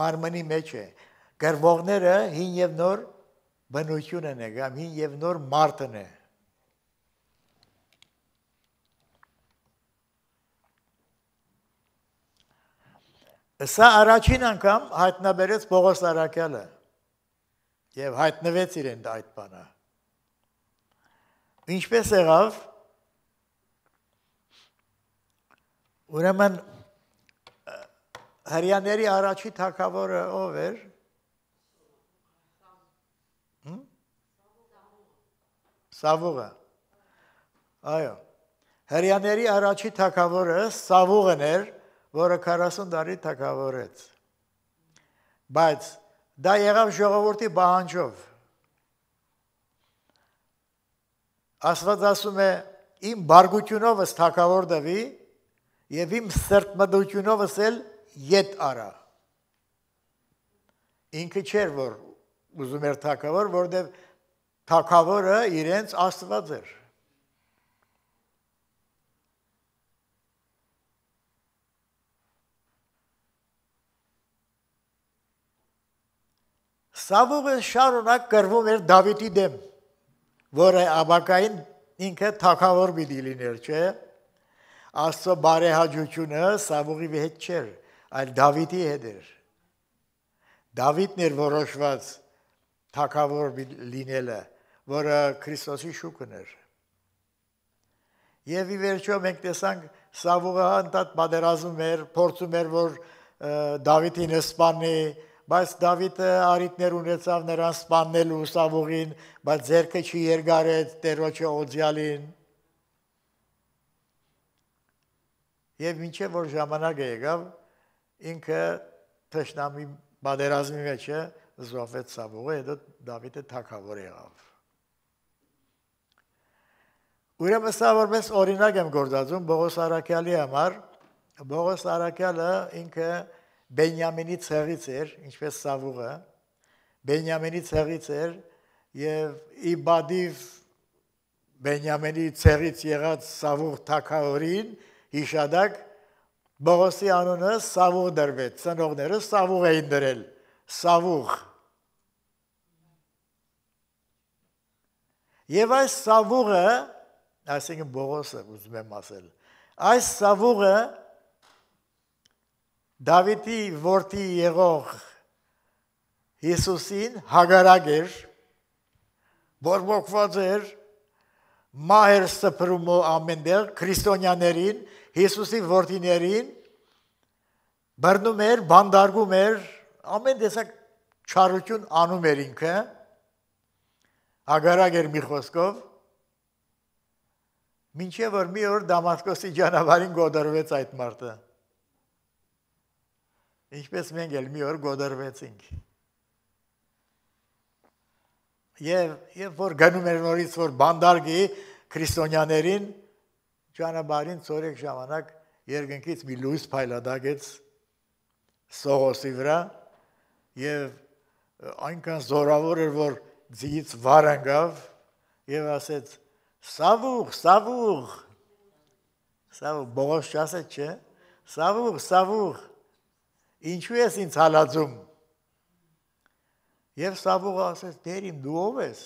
մարմնի մեջ է։ Գրվողները հին եւ նոր բնություն են եկամ, հին եւ նոր մարդն է։ Սա առաջին անգամ հայտնաբերեց Պողոս Արաքյալը եւ հայտնվեց իրեն այդ բանը։ Ինչպես եղավ։ Ուրեմն հрьяների առաջի թակավորը ով էր։ Սավուղը։ Այո։ Հрьяների առաջի թակավորը Սավուղն էր որը 40 տարի թակավորեց։ Բայց դա եղավ ժողովրդի բանջով։ Աստված ասում է իմ բարգությունովս թակավոր դվի եւ իմ սրտմդությունովս էլ յետ արա։ Ինքը չէր որ ուզում էր թակավոր, որովհետեւ թակավորը իրենց Աստված էր։ որ Սավուղը շարունակ կրվում էր Դավիթի դեմ, որը աբակային ինքը թակավոր պիտի լիներ, չէ՞։ Աստծո բարեհաճությունը Սավուղի հետ չէր, այլ Դավիթի հետ էր։ Դավիթն էր որոշված թակավոր լինելը, որը Քրիստոսի շուկն էր։ Եվ ի վերջո մենք տեսանք Սավուղը հանդատ պատերազմում էր, փորձում էր որ Դավիթին սպանի, բայց Դավիթը արիտներ ունեցավ նրան սպանել ուսավուղին, բայց ձերքը չի երգարեց Տերոջը օձյալին։ Եվ ինչե որ ժամանակը եկավ, ինքը թշնամի բادرազմի մեջ է զոհվեց Սավուղը, հետո Դավիթը թակավոր եղավ։ Ուրեմն սա որպես օրինակ եմ գործածում Բողոս Արաքյալի համար։ Բողոս Արաքյալը ինքը Բենյամինի ցեղից էր, ինչպես Սավուղը, Բենյամինի ցեղից էր եւ Իբադիվ Բենյամինի ցեղից եղած Սավուղ Թակաորին հիշադակ Բողոսի անունը Սավուղ դրվեց, ծնողները Սավուղ էին դրել, Սավուղ Եվ այս սավուղը, այսինքն Բողոսը ուզում եմ ասել, այս սավուղը Դավիթի որդի եղող Հիսուսին հագարակ էր, բորբոքված էր, մահեր սփռում ամենտեղ քրիստոնյաներին, Հիսուսի որդիներին, բռնում էր, բանդարգում էր, ամեն տեսակ չարություն անում էր ինքը, հագարակ էր մի խոսքով, մինչև որ մի օր Դամասկոսի ճանապարհին գոդարվեց այդ մարդը։ Ինչպես մենք էլ մի օր գոդարվեցինք։ Եվ երբ որ գնում էր նորից որ բանդարգի քրիստոնյաներին ճանապարհին ծորեք ժամանակ երկնքից մի լույս փայլադագեց Սողոսի վրա եւ այնքան զորավոր էր որ ձիից վար անցավ եւ ասեց Սավուղ, Սավուղ։ Սավուղ բողոս չասեց, չէ՞։ Սավուղ, Սավուղ։ սավուղ ինչու ես ինձ հալածում։ Եվ Սավուղը ասեց, դեր իմ դու ով ես։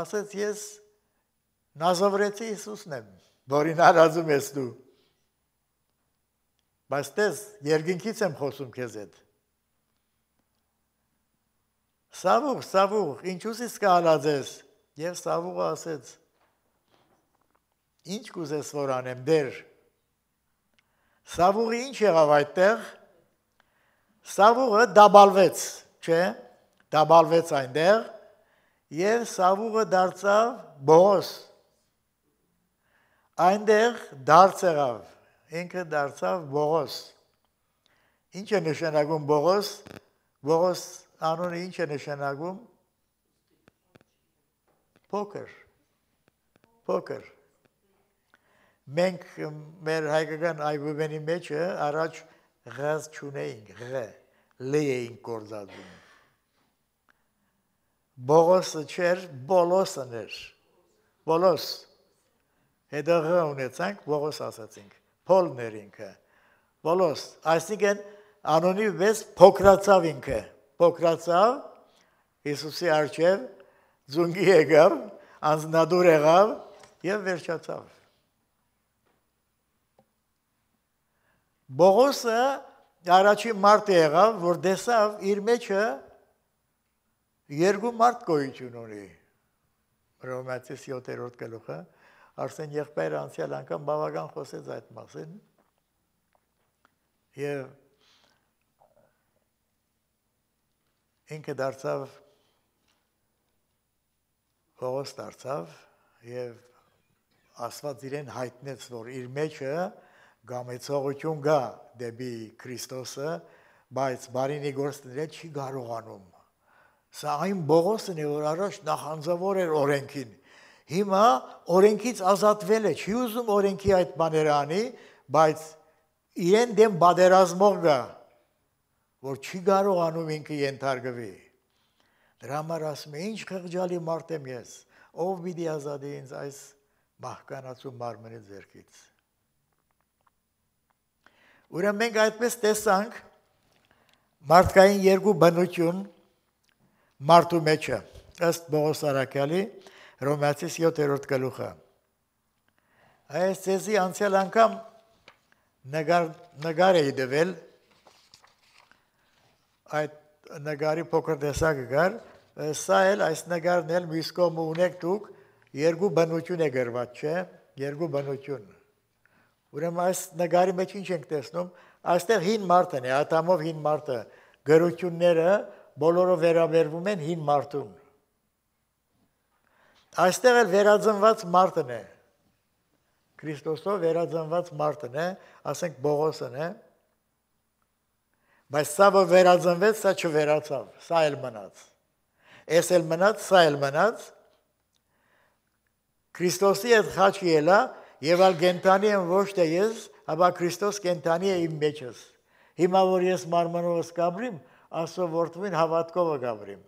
Ասեց, ես Նազովրեցի Հիսուսն եմ, որին հալածում ես դու։ Բայց տես, երգինքից եմ խոսում քեզ հետ։ Սավուղ, Սավուղ, ինչուսից կհալածես։ Եվ Սավուղը ասեց, ինչ կուզես որ անեմ, դեր։ Սավուղի ինչ եղավ այդտեղ, Սավուղը դաբալվեց, չէ, դաբալվեց այնտեղ եւ Սավուղը դարձավ Բոհոս։ Այնտեղ դարձավ ինքը դարձավ Բոհոս։ Ինչ է նշանակում Բողոս։ Բողոս անունը ինչ է նշանակում։ Փոքր։ Փոքր։ Մենք մեր հայկական այբուբենի մեջը առաջ ղզ չունեինք, ղ, լի էին կորզածում։ Բողոսը չեր, բոլոսն էր, բոլոս։ Հետո ղ ունեցանք, բողոս ասացինք, պոլն էր ինքը, բոլոս, այսինքն անոնի վես փոքրացավ ինքը, փոքրացավ, Հիսուսի արջև, ձունգի եկավ, անձնադուր եղավ և վերջացավ։ Բողոսը առաջի մարդը եղավ, որ դեսավ իր մեջը երկու մարդ գոյություն ունի։ Ռոմացիս 7-րդ գլուխը Արսեն եղբայրը անցյալ անգամ բավական խոսեց այդ մասին։ Եվ ինքը դարձավ Պողոս դարձավ եւ Աստված իրեն հայտնեց, որ իր մեջը մեջ գամեցողություն գա դեպի Քրիստոսը, բայց բարինի գործները չի կարողանում։ Սա այն Բողոսն է, որ առաջ նախանձավոր էր օրենքին։ Հիմա օրենքից ազատվել է, չի ուզում օրենքի այդ բաները անի, բայց իրեն դեմ բادرազմող գա, որ չի կարողանում ինքը ենթարկվի։ Դրա համար ասում եմ, ինչ խղճալի մարդ եմ ես, ով պիտի ազատի ինձ այս մահկանացու մարմնի ձեռքից։ Ուրեմն մենք այդպես տեսանք մարդկային երկու բնություն մարդու մեջը ըստ Բողոս Արաքյալի Ռոմեացի 7-րդ գլուխը։ Այս ցեզի անցյալ անգամ նկար նկար էի դվել այդ նկարի փոքր տեսակը կար, սա էլ այս նկարն էլ մյուս կողմը ունեք դուք երկու բնություն է գրված, չէ՞, երկու բնություն։ Ուրեմն այս նկարի մեջ ինչ ենք տեսնում, այստեղ հին մարդն է, ատամով հին մարդը, գրությունները բոլորը վերաբերվում են հին մարդուն։ Այստեղ էլ վերածնված մարդն է։ Քրիստոսով վերածնված մարդն է, ասենք Բողոսն է։ Բայց սա որ վերածնվեց, սա չվերացավ, սա էլ մնաց։ Էս էլ մնաց, սա էլ մնաց։ Քրիստոսի այդ խաչի էլա, եւ ալ կենթանի եմ ոչ թե ես, ապա Քրիստոս կենթանի է իմ մեջս։ Հիմա որ ես մարմնովս կաբրիմ, Աստծո որդուն հավատքովը կաբրիմ։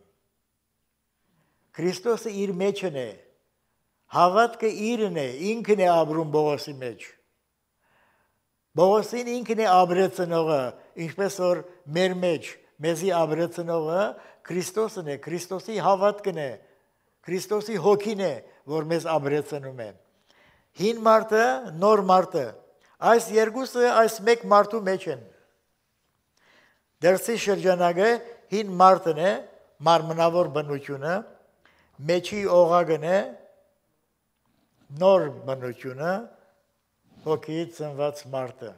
Քրիստոսը իր մեջն է։ Հավատքը իրն է, ինքն է աբրում Բողոսի մեջ։ Բողոսին ինքն է աբրեցնողը, ինչպես որ մեր մեջ մեզի աբրեցնողը Քրիստոսն է, Քրիստոսի հավատքն է, Քրիստոսի հոգին է, որ մեզ աբրեցնում է։ Ա հին մարդը, նոր մարդը։ Այս երկուսը այս մեկ մարդու մեջ են։ Դերսի շրջանակը հին մարդն է, մարմնավոր բնությունը, մեջի օղագն է, նոր բնությունը, հոգիից ծնված մարդը։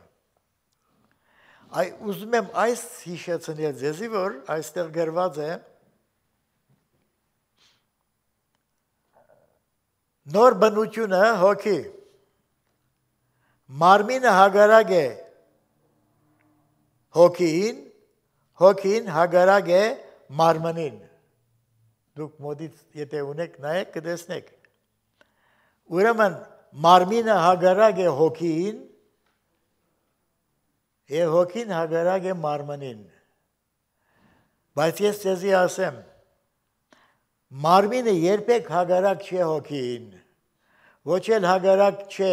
Այ ուզում եմ այս հիշեցնել ձեզի, որ այստեղ գրված է, որ Նոր բնությունը հոգի։ Մարմինը հագարակ է հոգին, հոգին հագարակ է մարմնին։ Դուք մոդից եթե ունեք նայեք կտեսնեք։ Ուրեմն մարմինը հագարակ է հոգին, եւ հոգին հագարակ է մարմնին։ Բայց ես ցեզի ասեմ, Մարմինը երբեք հագարակ չէ հոգին, ոչ էլ հագարակ չէ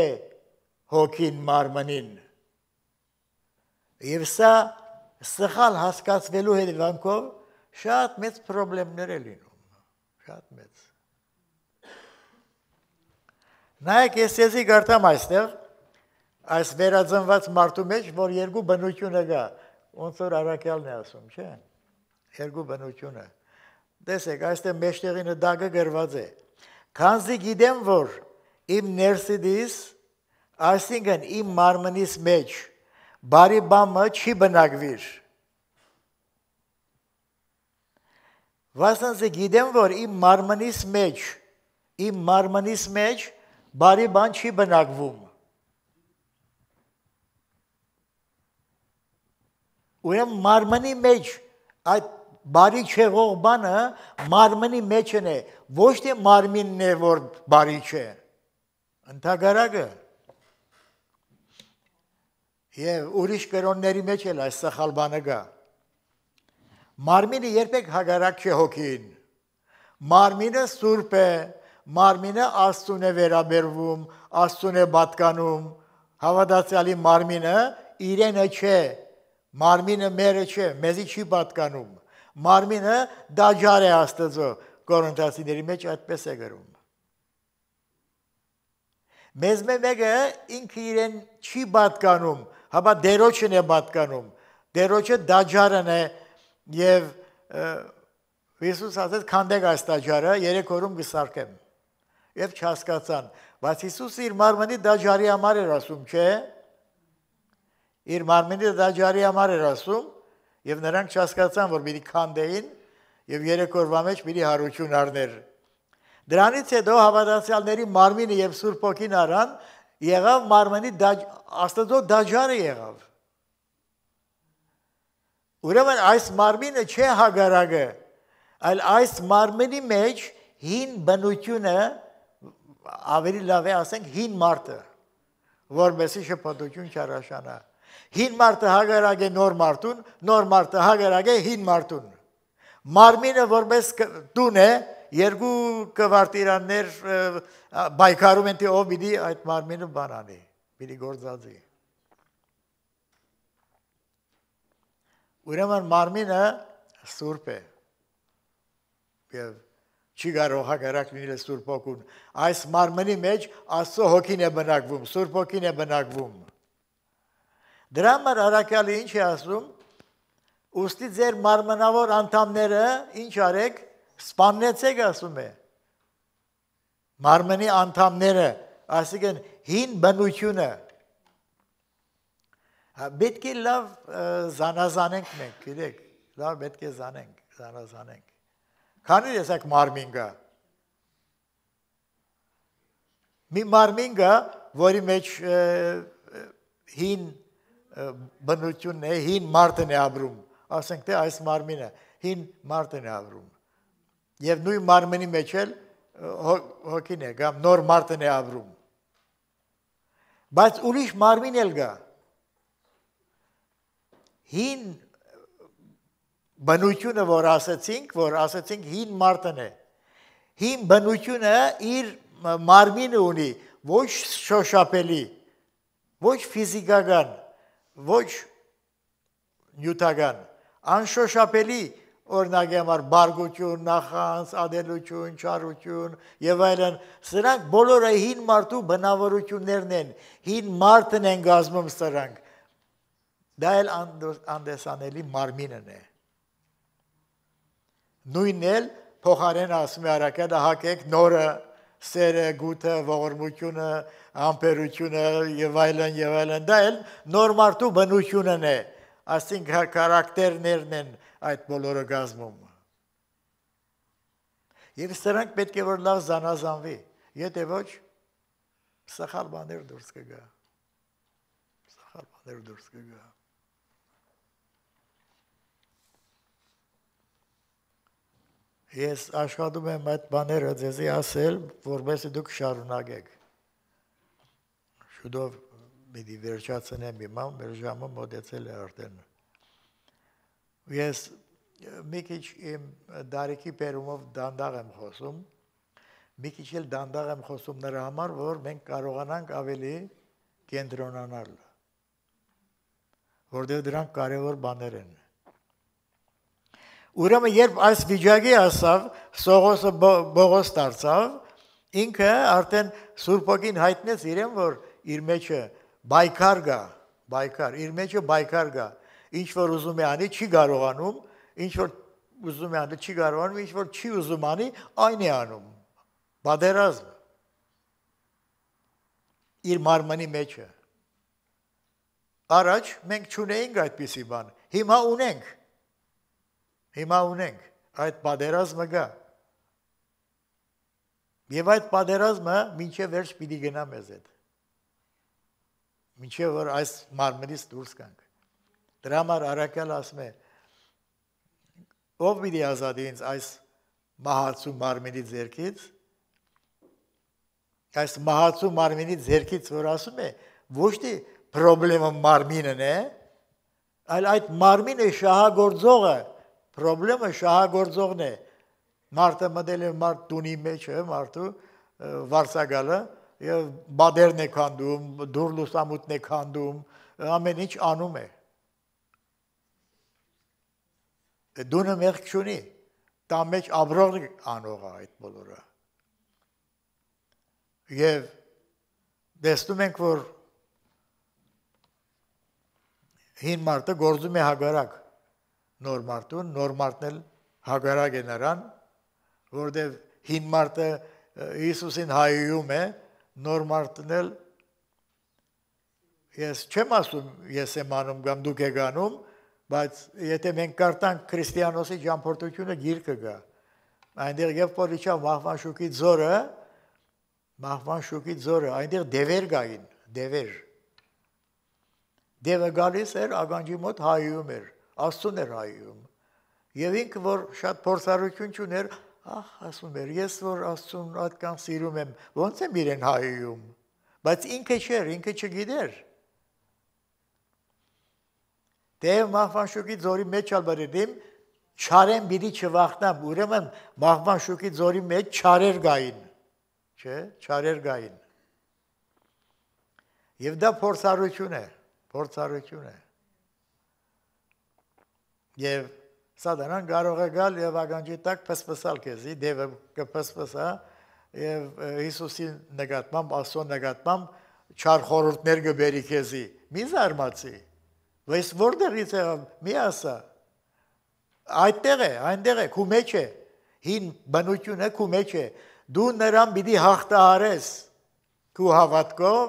հոգին մարմնին։ Եվ սա սխալ հասկացվելու հետևանքով շատ մեծ խնդիրներ է լինում, շատ մեծ։ Նայեք, ես եզի գարտամ այստեղ, այս վերաձնված մարդու մեջ, որ երկու բնությունը գա, ոնց որ առակյալն է ասում, չէ, երկու բնությունը։ Տեսեք, այստեղ մեջտեղինը դագը գրված է։ Քանզի գիտեմ, որ իմ ներսիդիս, այսինքն իմ մարմնիս մեջ բարի բամը չի բնակվիր։ Վասնզի գիտեմ, որ իմ մարմնիս մեջ, իմ մարմնիս մեջ բարի բան չի բնակվում։ Ուրեմն մարմնի մեջ այդ բարի չեղող բանը մարմնի մեջն է, ոչ թե մարմինն է, որ բարի չէ։ Ընթագարակը եւ ուրիշ կրոնների մեջ էլ այս սխալ բանը կա։ Մարմինը երբեք հագարակ չէ հոգին։ Մարմինը սուրբ է, մարմինը Աստուն է վերաբերվում, Աստուն է պատկանում։ Հավատացյալի մարմինը իրենը չէ, մարմինը մերը չէ, մեզի չի պատկանում Մարմինը դաջար է Աստծո Կորինթացիների մեջ այդպես է գրում։ Մեզ մեկը ինքը իրեն չի պատկանում, հապա դերոջն է պատկանում։ Դերոջը դաջարն է եւ Հիսուս ասաց քանդեք այս դաջարը, երեք օրում կսարքեմ։ Եվ չհասկացան, բայց Հիսուսը իր մարմնի դաջարի համար էր ասում, չէ՞։ Իր մարմնի դաջարի համար էր ասում, եւ նրանք չհասկացան, որ մի քանդեին եւ երեք օրվա մեջ մի հարություն առներ։ Դրանից հետո հավատացյալների մարմինը եւ Սուրբ Օքին արան, եղավ մարմնի դաջ աստծո դաջարը եղավ։ Ուրեմն այս մարմինը չէ հագարակը, այլ այս մարմնի մեջ հին բնությունը ավելի լավ է ասենք հին մարդը, որովհետեւ շփոթություն չարաշանա։ չար Հին մարդը հագարակ է նոր մարդուն, նոր մարդը հագարակ է հին մարդուն։ Մարմինը որպես տուն է, երկու կվարտիրաններ բայկարում են, թե ով պիտի այդ մարմինը բանանի, պիտի գործածի։ Ուրեմն մարմինը սուրբ է։ Եվ չի կարող հակարակ լինել Սուրբ Հոգուն։ Այս մարմնի մեջ Աստծո հոգին է բնակվում, Սուրբ Հոգին է բնակվում։ Դրա համար Արաքյալը ինչ է ասում, ուստի ձեր մարմնավոր անդամները ինչ արեք, սպաննեցեք ասում է։ Մարմնի անդամները, այսինքն հին բնությունը։ Պետք է լավ զանազանենք մենք, գիտեք, լավ պետք է զանենք, զանազանենք։ Քանի տեսակ մարմին կա։ Մի մարմին կա, որի մեջ հին բնությունն է, հին մարդն է ապրում, ասենք թե այս մարմինը հին մարդն է ապրում։ Եվ նույն մարմնի մեջ էլ հո, հոգին է, կամ նոր մարդն է ապրում։ Բայց ուրիշ մարմին էլ կա։ Հին բնությունը, որ ասացինք, որ ասացինք հին մարդն է։ Հին բնությունը իր մարմինը ունի, ոչ շոշափելի, ոչ ֆիզիկական ոչ նյութական, անշոշափելի օրնագեմար բարգություն, նախանց, ադելություն, չարություն եւ այլն, սրանք բոլորը հին մարդու բնավորություններն են։ Հին մարդն են գազմում սրանք։ Դա էլ անդեսանելի մարմինն է։ Նույնն էլ փոխարեն ասում է արակը, հակեք նորը սերը, գութը, ողորմությունը, ամպերությունը եւ այլն եւ այլն դա էլ նոր մարդու բնությունն է ասինքն կարակտերներն հա են այդ բոլորը գազմում եւ սրանք պետք է որ լավ զանազանվի եթե ոչ սխալ բաներ դուրս կգա սխալ բաներ դուրս կգա Ես աշխատում եմ այդ բաները ձեզի ասել, որովհետեւ դուք շարունակեք։ Շուտով մենք վերջացնեմ հիմա, մեր ժամը մոտեցել է արդեն։ Ես մի քիչ իմ դարիքի բերումով դանդաղ եմ խոսում, մի քիչ էլ դանդաղ եմ խոսում նրա համար, որ մենք կարողանանք ավելի կենտրոնանալ։ Որտեղ դրանք կարևոր բաներ են։ Ուրեմն երբ այս վիճակի ասավ, Սողոսը Բողոս դարձավ, ինքը արդեն Սուրբոգին հայտնեց իրեն, որ իր մեջը բայկար գա, բայկար, իր մեջը բայկար գա։ Ինչ որ ուզում է անի, չի կարողանում, ինչ որ ուզում է անի, չի կարողանում, ինչ որ չի ուզում անի, այն է անում։ Բادرազմ իր մարմնի մեջը։ Առաջ մենք չունեինք այդպիսի բան։ Հիմա ունենք Հիմա ունենք այդ պատերազմը գա։ Եվ այդ պատերազմը մինչև վերջ պիտի գնա մեզ հետ։ Մինչև որ այս մարմնից դուրս գանք։ Դրա համար Արաքյալ ասում է. ով մի ազատի ինձ այս մահացու մարմնի ձերքից, այս մահացու մարմնի ձերքից, որ ասում է, ոչ թե խնդրը մարմինն է, այլ այդ մարմինը շահագործողը է Պրոբլեմը շահագործողն է։ Մարտը մտել է մարտ տունի մեջ, է, մարտու վարսակալը եւ բադերն է քանդում, դուրլուսամուտն է քանդում, ամեն ինչ անում է։ դե Դունը մեղք չունի։ Դա մեջ աբրող անող է այդ բոլորը։ Եվ տեսնում ենք, որ հին մարտը գործում է հագարակ նոր մարդուն, նոր մարդն էլ հագարակ է նրան, որտեվ հին մարդը Հիսուսին հայում է, նոր մարդն էլ ես չեմ ասում, ես եմ անում կամ դուք եք անում, բայց եթե մենք կարտանք քրիստիանոսի ճամփորդությունը գիրկը գա։ Այնտեղ եւ Պոլիչա Մահվան շուկի ձորը, Մահվան շուկի ձորը, այնտեղ դևեր գային, դևեր։ Դևը գալիս էր ագանջի մոտ հայում էր Աստուն էր նայում։ Եվ ինքը որ շատ փորձառություն չուներ, ահ, ասում էր, ես որ Աստուն այդքան սիրում եմ, ո՞նց եմ իրեն հայում։ Բայց ինքը չէր, ինքը չգիտեր։ Դեւ մահվանշուկի ձորի մեջ ալբարեդիմ չարեն բիդի չվախտամ, ուրեմն մահվանշուկի ձորի մեջ չարեր գային։ Չէ, չարեր գային։ Եվ դա փորձառություն է, փորձառություն է։ Եվ սատանան կարող է գալ եւ ականջի տակ փսփսալ քեզի, դևը կփսփսա եւ Հիսուսի նկատմամբ, Աստծո նկատմամբ չար խորհուրդներ կբերի քեզի։ Մի զարմացի։ Բայց որտեղից է մի ասա։ Այդտեղ է, այնտեղ է, քու մեջ է։ Հին բնությունը քու մեջ է։ Դու նրան պիտի հաղթահարես քու հավատքով,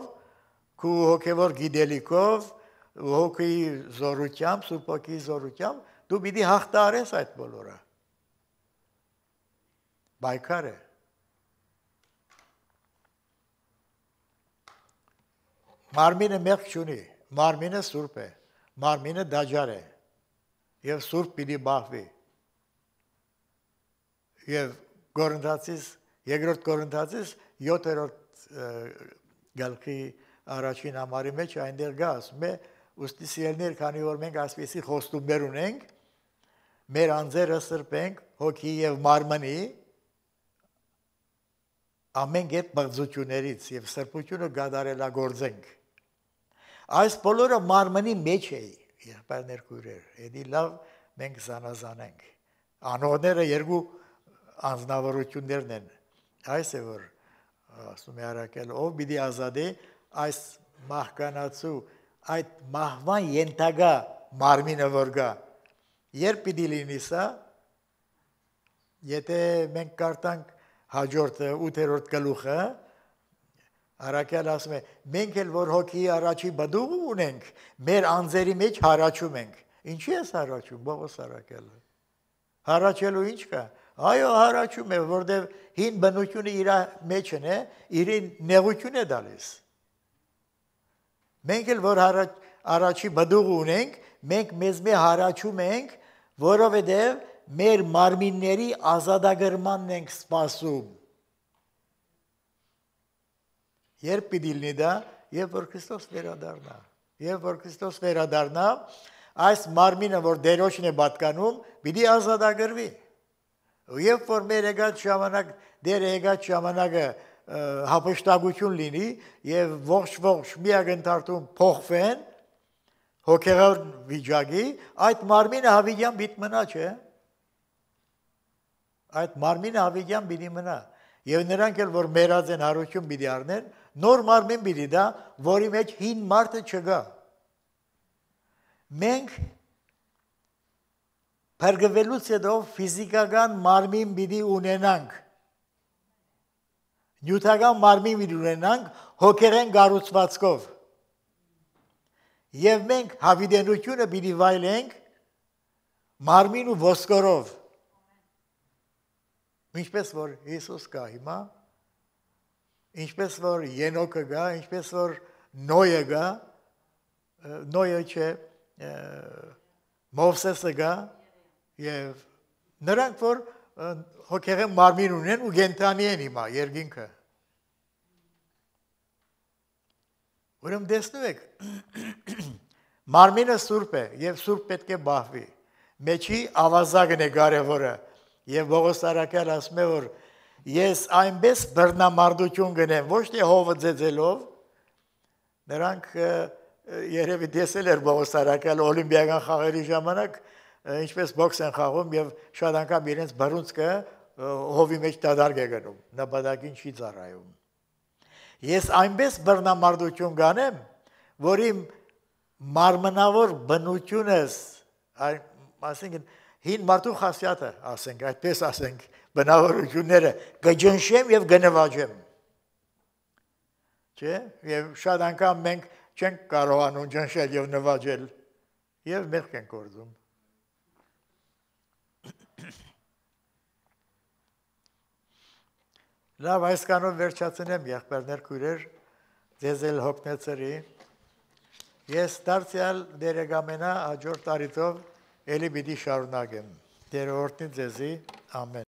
քու հոգևոր գիտելիքով, հոգի զորությամբ, սուպոքի զորությամբ դու պիտի հաղթարես այդ բոլորը։ Բայկար է։ Մարմինը մեղք չունի, մարմինը սուրբ է, մարմինը դաջար է։ Եվ սուրբ պիտի բախվի։ Եվ Կորինթացիս, երկրորդ Կորինթացիս 7-րդ գալքի առաջին համարի մեջ այնտեղ գա ասում է ուստի սիրելիներ, քանի որ մենք այսպեսի խոստումներ ունենք, մեր անձերը սրբենք հոգի եւ մարմնի ամեն գետ բղձություններից եւ սրբությունը գադարելագործենք այս բոլորը մարմնի մեջ է եղբայրներ քույրեր ելի լավ մենք զանազանենք անողները երկու անznավորություններն են այս է որ ասում է արակել ով պիտի ազատի այս մահկանացու այդ մահվան յենթագա մարմինը որ գա Երբ պիտի լինի սա, եթե մենք կարտանք հաջորդ 8-րդ գլուխը, Արաքյալ ասում է. մենք էլ որ հոգի առաջի բդուղ ունենք, մեր անձերի մեջ հարաճում ենք։ Ինչի է հարաճում Պողոս Արաքյալը։ Հարաճելու ինչ կա։ Այո, հարաճում է, որտեղ հին բնությունը իր մեջն է, իրին նեղություն է դալիս։ Մենք էլ որ առաջ առաջի բդուղ ունենք, մենք մեզ մի հարաճում ենք որովհետև մեր մարմինների ազատագրմանն ենք սպասում։ Երբ պիտի լինի դա, երբ որ Քրիստոս վերադառնա։ Երբ որ Քրիստոս վերադառնա, այս մարմինը, որ դերոշն է պատկանում, պիտի ազատագրվի։ Ու երբ որ մեր եկած ժամանակ, դեր եկած ժամանակը հապշտագություն լինի եւ ողջ ողջ միագ ընդարտում փոխվեն, հոգեղան վիճակի, այդ մարմինը հավիդյան բիտ մնա, չէ։ Այդ մարմինը հավիդյան բիդի մնա։ Եվ նրանք էլ, որ մերած են հարություն բիդի արնեն, նոր մարմին բիդի դա, որի մեջ հին մարդը չգա։ Մենք Փարգվելուց հետո ֆիզիկական մարմին պիտի ունենանք։ Նյութական մարմին պիտի ունենանք հոգերեն գառուցվածքով եւ մենք հավիդենությունը պիտի վայելենք մարմին ու ոսկորով։ Ինչպես որ Հիսուս կա հիմա, ինչպես որ Ենոքը գա, ինչպես որ Նոյը գա, Նոյը չէ, Մովսեսը գա եւ նրանք որ հոգեղեն մարմին ունեն ու գենտանի են հիմա երկինքը։ Ուրեմն տեսնում եք *clears throat* մարմինը սուրբ է եւ սուրբ պետք է բախվի։ Մեջի ավազակն է կարևորը եւ Բողոս Արաքյալ ասում է որ ես այնպես բռնամարդություն գնեմ ոչ թե հովը ձեզելով նրանք երևի տեսել էր Բողոս Արաքյալ օլիմպիական խաղերի ժամանակ ինչպես բոքս են խաղում եւ շատ անգամ իրենց բռունցքը հովի մեջ դադարկ է գնում նպատակին չի ծառայում Ես այնպես բռնամարդություն կանեմ, որ իմ մարմնավոր բնությունս, այն, ասենք, հին մարդու խասյատը, ասենք, այդպես ասենք, բնավորությունները կջնշեմ եւ գնվաճեմ։ Չէ՞, եւ շատ անգամ մենք չենք կարողանում ջնշել եւ նվաճել եւ մեղք ենք գործում։ Լավ, այս կանով վերջացնեմ եղբայրներ քույրեր, ձեզ էլ հոգնեցրի։ Ես դարձյալ դերեգամենա հաջորդ տարիթով էլի պիտի շարունակեմ։ Տերորդին ձեզի, ամեն։